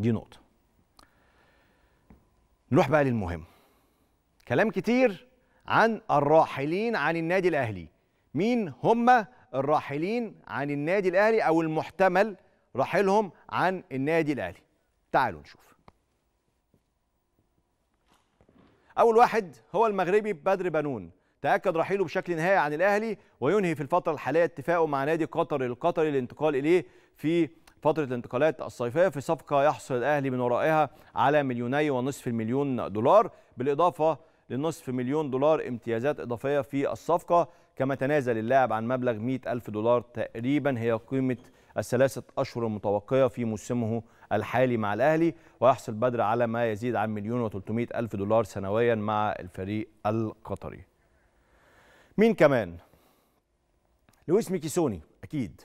دي نقطه نروح بقى للمهم كلام كتير عن الراحلين عن النادي الاهلي مين هم الراحلين عن النادي الاهلي او المحتمل راحلهم عن النادي الاهلي تعالوا نشوف اول واحد هو المغربي بدر بنون تاكد رحيله بشكل نهائي عن الاهلي وينهي في الفتره الحاليه اتفاقه مع نادي قطر القطري للانتقال اليه في فترة الانتقالات الصيفية في صفقة يحصل الأهلي من ورائها على مليوني ونصف المليون دولار بالإضافة لنصف مليون دولار امتيازات إضافية في الصفقة كما تنازل اللاعب عن مبلغ 100 ألف دولار تقريبا هي قيمة الثلاثة أشهر المتوقعة في موسمه الحالي مع الأهلي ويحصل بدر على ما يزيد عن مليون و300 ألف دولار سنويا مع الفريق القطري مين كمان؟ لويس ميكيسوني أكيد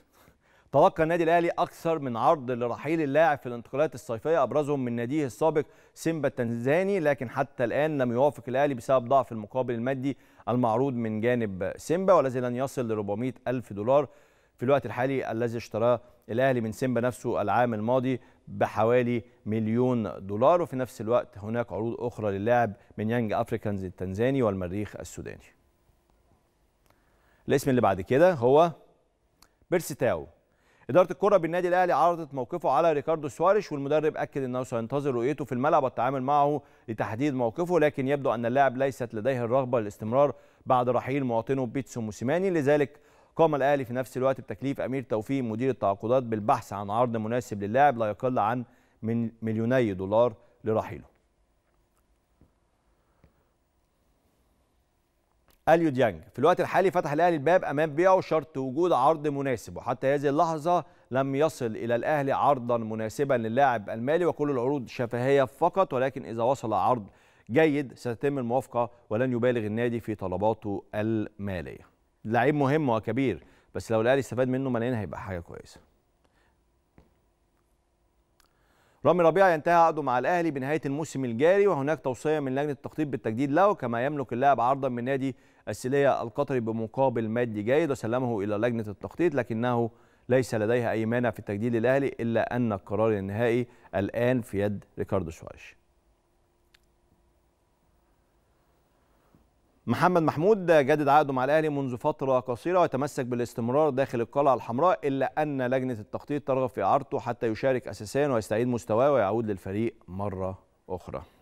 تلقى النادي الاهلي اكثر من عرض لرحيل اللاعب في الانتقالات الصيفيه ابرزهم من ناديه السابق سيمبا التنزاني لكن حتى الان لم يوافق الاهلي بسبب ضعف المقابل المادي المعروض من جانب سيمبا والذي لن يصل ل 400 الف دولار في الوقت الحالي الذي اشتراه الاهلي من سيمبا نفسه العام الماضي بحوالي مليون دولار وفي نفس الوقت هناك عروض اخرى للاعب من يانج افريكانز التنزاني والمريخ السوداني الاسم اللي بعد كده هو بيرسيتاو اداره الكره بالنادي الاهلي عرضت موقفه على ريكاردو سواريش والمدرب اكد انه سينتظر رؤيته في الملعب والتعامل معه لتحديد موقفه لكن يبدو ان اللاعب ليست لديه الرغبه للاستمرار بعد رحيل مواطنه بيتسو موسيماني لذلك قام الاهلي في نفس الوقت بتكليف امير توفيق مدير التعاقدات بالبحث عن عرض مناسب للاعب لا يقل عن من مليوني دولار لرحيله اليو ديانج في الوقت الحالي فتح الاهلي الباب امام بيعه شرط وجود عرض مناسب وحتى هذه اللحظه لم يصل الى الاهلي عرضا مناسبا للاعب المالي وكل العروض شفهيه فقط ولكن اذا وصل عرض جيد ستتم الموافقه ولن يبالغ النادي في طلباته الماليه. لعيب مهم وكبير بس لو الاهلي استفاد منه ملايين هيبقى حاجه كويسه. رامي ربيع ينتهي عقده مع الاهلي بنهايه الموسم الجاري وهناك توصيه من لجنه التخطيط بالتجديد له كما يملك اللاعب عرضا من نادي السليه القطري بمقابل مادي جيد وسلمه الى لجنه التخطيط لكنه ليس لديها اي مانع في التجديد للاهلي الا ان القرار النهائي الان في يد ريكاردو سواريش محمد محمود جدد عقده مع الاهلي منذ فتره قصيره وتمسك بالاستمرار داخل القلعه الحمراء الا ان لجنه التخطيط ترغب في اعارته حتى يشارك اساسيا ويستعيد مستواه ويعود للفريق مره اخرى